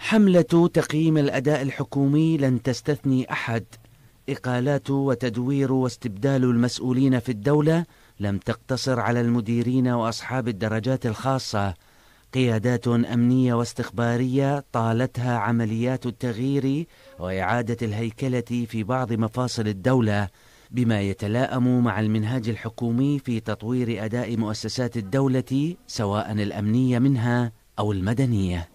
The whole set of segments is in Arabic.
حملة تقييم الأداء الحكومي لن تستثني أحد إقالات وتدوير واستبدال المسؤولين في الدولة لم تقتصر على المديرين وأصحاب الدرجات الخاصة قيادات أمنية واستخبارية طالتها عمليات التغيير وإعادة الهيكلة في بعض مفاصل الدولة بما يتلائم مع المنهاج الحكومي في تطوير أداء مؤسسات الدولة سواء الأمنية منها أو المدنية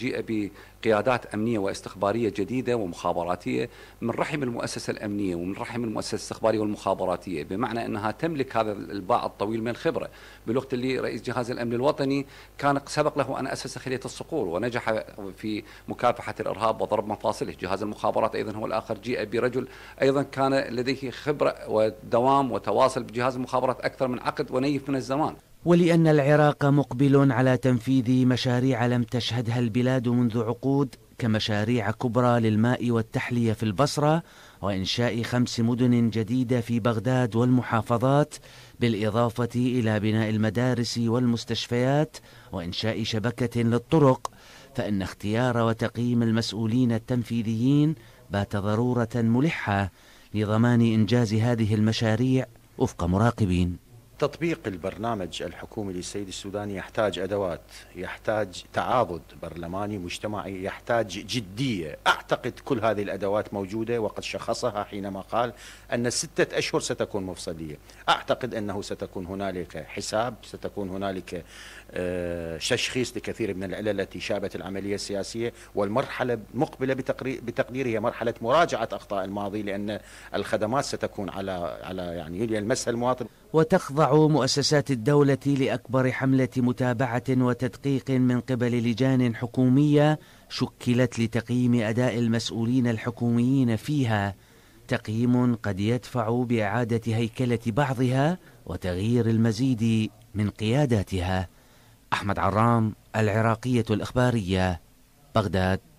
جيء بقيادات أمنية واستخبارية جديدة ومخابراتية من رحم المؤسسة الأمنية ومن رحم المؤسسة الاستخبارية والمخابراتية بمعنى أنها تملك هذا الباع الطويل من الخبرة بالوقت اللي رئيس جهاز الأمن الوطني كان سبق له أن أسس خلية الصقور ونجح في مكافحة الإرهاب وضرب مفاصله جهاز المخابرات أيضا هو الآخر جيء برجل أيضا كان لديه خبرة ودوام وتواصل بجهاز المخابرات أكثر من عقد ونيف من الزمان ولأن العراق مقبل على تنفيذ مشاريع لم تشهدها البلاد منذ عقود كمشاريع كبرى للماء والتحلية في البصرة وإنشاء خمس مدن جديدة في بغداد والمحافظات بالإضافة إلى بناء المدارس والمستشفيات وإنشاء شبكة للطرق فإن اختيار وتقييم المسؤولين التنفيذيين بات ضرورة ملحة لضمان إنجاز هذه المشاريع وفق مراقبين تطبيق البرنامج الحكومي للسيد السوداني يحتاج أدوات يحتاج تعاضد برلماني مجتمعي يحتاج جدية أعتقد كل هذه الأدوات موجودة وقد شخصها حينما قال أن الستة أشهر ستكون مفصلية أعتقد أنه ستكون هنالك حساب ستكون هنالك آه، تشخيص لكثير من العلل التي شابت العملية السياسية والمرحلة المقبلة بتقدير هي مرحلة مراجعة أخطاء الماضي لأن الخدمات ستكون على على يعني يلمسها المواطن وتخضع مؤسسات الدولة لأكبر حملة متابعة وتدقيق من قبل لجان حكومية شكلت لتقييم أداء المسؤولين الحكوميين فيها تقييم قد يدفع بإعادة هيكلة بعضها وتغيير المزيد من قياداتها أحمد عرام العراقية الإخبارية بغداد